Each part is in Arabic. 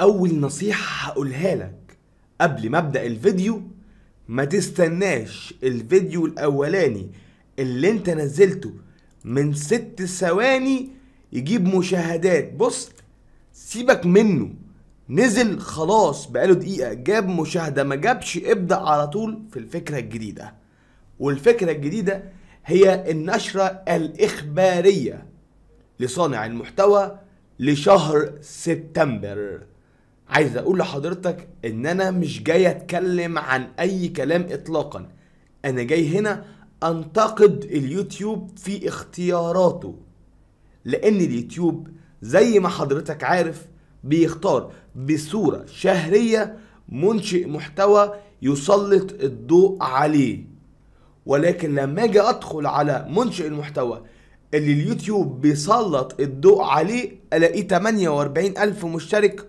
اول نصيحة هقولها لك قبل ما ابدأ الفيديو ما تستناش الفيديو الاولاني اللي انت نزلته من ست ثواني يجيب مشاهدات بص سيبك منه نزل خلاص بقاله دقيقة جاب مشاهدة ما جابش ابدأ على طول في الفكرة الجديدة والفكرة الجديدة هي النشرة الإخبارية لصانع المحتوى لشهر سبتمبر عايز اقول لحضرتك ان انا مش جاي اتكلم عن اي كلام اطلاقا انا جاي هنا انتقد اليوتيوب في اختياراته لان اليوتيوب زي ما حضرتك عارف بيختار بصورة شهرية منشئ محتوى يسلط الضوء عليه ولكن لما اجي ادخل على منشئ المحتوى اللي اليوتيوب بيسلط الضوء عليه الاقيه 48 الف مشترك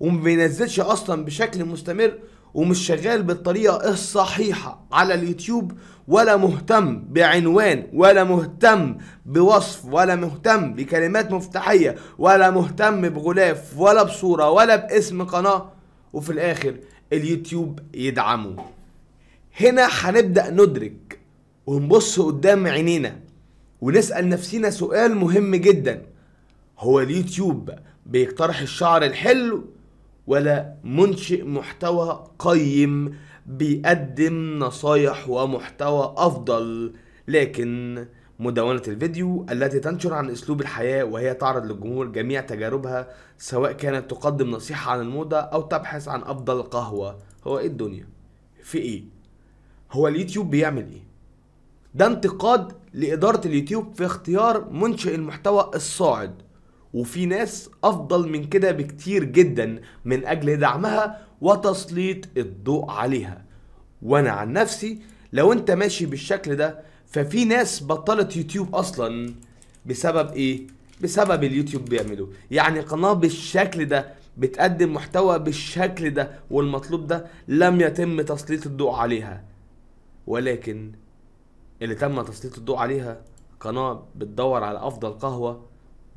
وما بينزلش اصلا بشكل مستمر ومش شغال بالطريقة الصحيحة على اليوتيوب ولا مهتم بعنوان ولا مهتم بوصف ولا مهتم بكلمات مفتاحية ولا مهتم بغلاف ولا بصورة ولا باسم قناة وفي الآخر اليوتيوب يدعمه هنا هنبدأ ندرك ونبص قدام عينينا ونسأل نفسينا سؤال مهم جدا هو اليوتيوب بيقترح الشعر الحلو ولا منشئ محتوى قيم بيقدم نصايح ومحتوى افضل لكن مدونة الفيديو التي تنشر عن اسلوب الحياة وهي تعرض للجمهور جميع تجاربها سواء كانت تقدم نصيحة عن الموضة او تبحث عن افضل قهوة هو ايه الدنيا في ايه هو اليوتيوب بيعمل ايه ده انتقاد لإدارة اليوتيوب في اختيار منشئ المحتوى الصاعد وفي ناس افضل من كده بكتير جدا من اجل دعمها وتسليط الضوء عليها وانا عن نفسي لو انت ماشي بالشكل ده ففي ناس بطلت يوتيوب اصلا بسبب ايه بسبب اليوتيوب بيعمله يعني قناه بالشكل ده بتقدم محتوى بالشكل ده والمطلوب ده لم يتم تسليط الضوء عليها ولكن اللي تم تسليط الضوء عليها قناه بتدور على افضل قهوه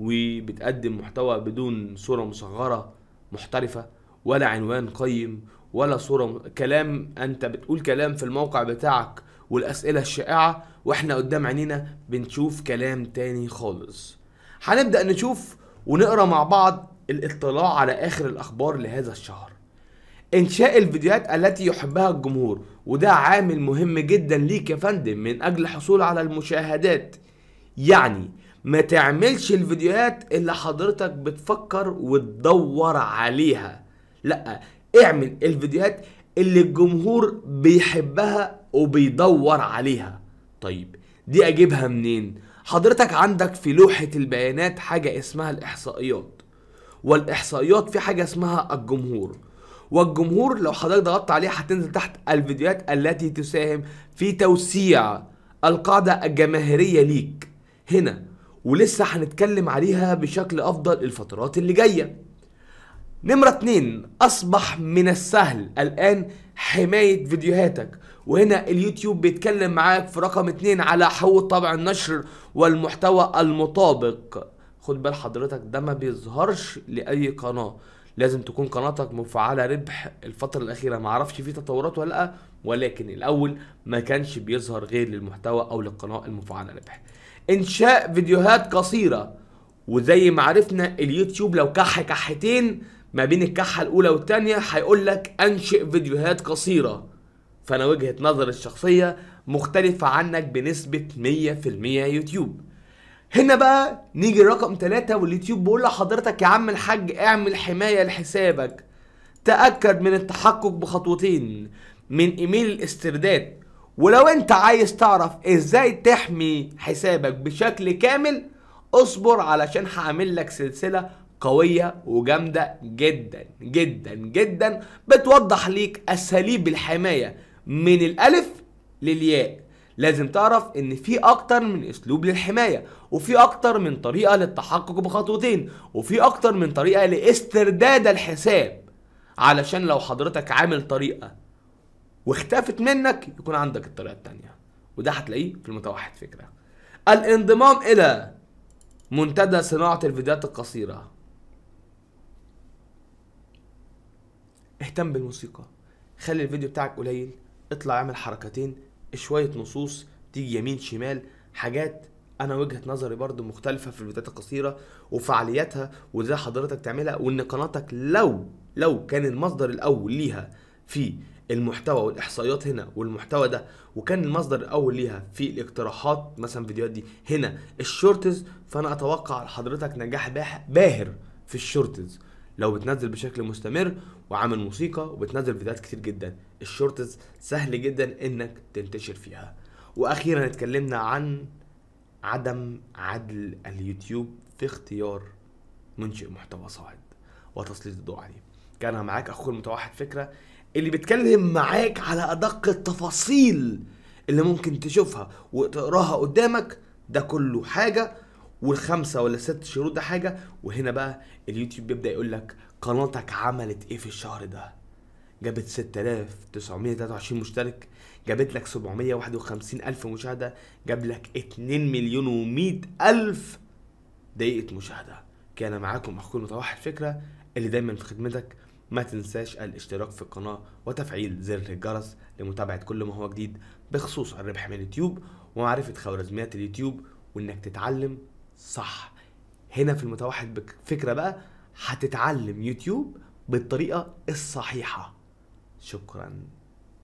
وبتقدم محتوى بدون صورة مصغرة محترفة ولا عنوان قيم ولا صورة كلام انت بتقول كلام في الموقع بتاعك والاسئلة الشائعة واحنا قدام عينينا بنشوف كلام تاني خالص هنبدأ نشوف ونقرا مع بعض الاطلاع على اخر الاخبار لهذا الشهر انشاء الفيديوهات التي يحبها الجمهور وده عامل مهم جدا ليك يا فندم من اجل الحصول على المشاهدات يعني ما تعملش الفيديوهات اللي حضرتك بتفكر وتدور عليها لا اعمل الفيديوهات اللي الجمهور بيحبها وبيدور عليها طيب دي اجيبها منين حضرتك عندك في لوحة البيانات حاجة اسمها الاحصائيات والاحصائيات في حاجة اسمها الجمهور والجمهور لو حضرتك ضغطت عليه هتنزل تحت الفيديوهات التي تساهم في توسيع القاعدة الجماهيرية ليك هنا ولسه هنتكلم عليها بشكل افضل الفترات اللي جايه نمرة اتنين اصبح من السهل الان حماية فيديوهاتك وهنا اليوتيوب بيتكلم معاك في رقم اتنين على حقوق طبع النشر والمحتوى المطابق خد بال حضرتك ده ما بيظهرش لاي قناة لازم تكون قناتك مفعلة ربح الفترة الأخيرة معرفش في تطورات ولا لأ ولكن الأول ما كانش بيظهر غير للمحتوى أو للقناة المفعلة ربح انشاء فيديوهات قصيره وزي ما عرفنا اليوتيوب لو كح كحتين ما بين الكحه الاولى والثانيه هيقول لك انشئ فيديوهات قصيره فانا وجهه نظري الشخصيه مختلفه عنك بنسبه 100% يوتيوب هنا بقى نيجي لرقم ثلاثة واليوتيوب بيقول لحضرتك يا عم الحاج اعمل حماية لحسابك تأكد من التحقق بخطوتين من ايميل الاسترداد ولو انت عايز تعرف ازاي تحمي حسابك بشكل كامل اصبر علشان هعمل لك سلسلة قوية وجامدة جدا جدا جدا بتوضح ليك اساليب الحماية من الالف للياء لازم تعرف ان في اكتر من اسلوب للحماية وفي اكتر من طريقة للتحقق بخطوتين وفي اكتر من طريقة لاسترداد الحساب علشان لو حضرتك عامل طريقة واختفت منك يكون عندك الطريقه الثانيه وده هتلاقيه في المتوحد فكره الانضمام الى منتدى صناعه الفيديوهات القصيره اهتم بالموسيقى خلي الفيديو بتاعك قليل اطلع اعمل حركتين شويه نصوص تيجي يمين شمال حاجات انا وجهه نظري برضو مختلفه في الفيديوهات القصيره وفعالياتها وازاي حضرتك تعملها وان قناتك لو لو كان المصدر الاول ليها في المحتوى والاحصائيات هنا والمحتوى ده وكان المصدر الاول ليها في الاقتراحات مثلا فيديوهات دي هنا الشورتز فانا اتوقع لحضرتك نجاح باهر في الشورتز لو بتنزل بشكل مستمر وعامل موسيقى وبتنزل فيديوهات كتير جدا الشورتز سهل جدا انك تنتشر فيها واخيرا اتكلمنا عن عدم عدل اليوتيوب في اختيار منشئ محتوى صاعد وتسليط الضوء عليه كان معاك اخوك المتوحد فكره اللي بيتكلم معاك على ادق التفاصيل اللي ممكن تشوفها وتقراها قدامك ده كله حاجه والخمسه ولا ست شروط ده حاجه وهنا بقى اليوتيوب بيبدا يقول لك قناتك عملت ايه في الشهر ده جابت 6923 مشترك جابت لك 751 الف مشاهده جاب لك 2 مليون و100 الف دقيقه مشاهده كان معاكم اخوكم متوحد فكره اللي دايما في خدمتك ما تنساش الاشتراك في القناة وتفعيل زر الجرس لمتابعة كل ما هو جديد بخصوص الربح من اليوتيوب ومعرفة خوارزميات اليوتيوب وانك تتعلم صح هنا في المتوحد بفكرة بقى هتتعلم يوتيوب بالطريقة الصحيحة شكراً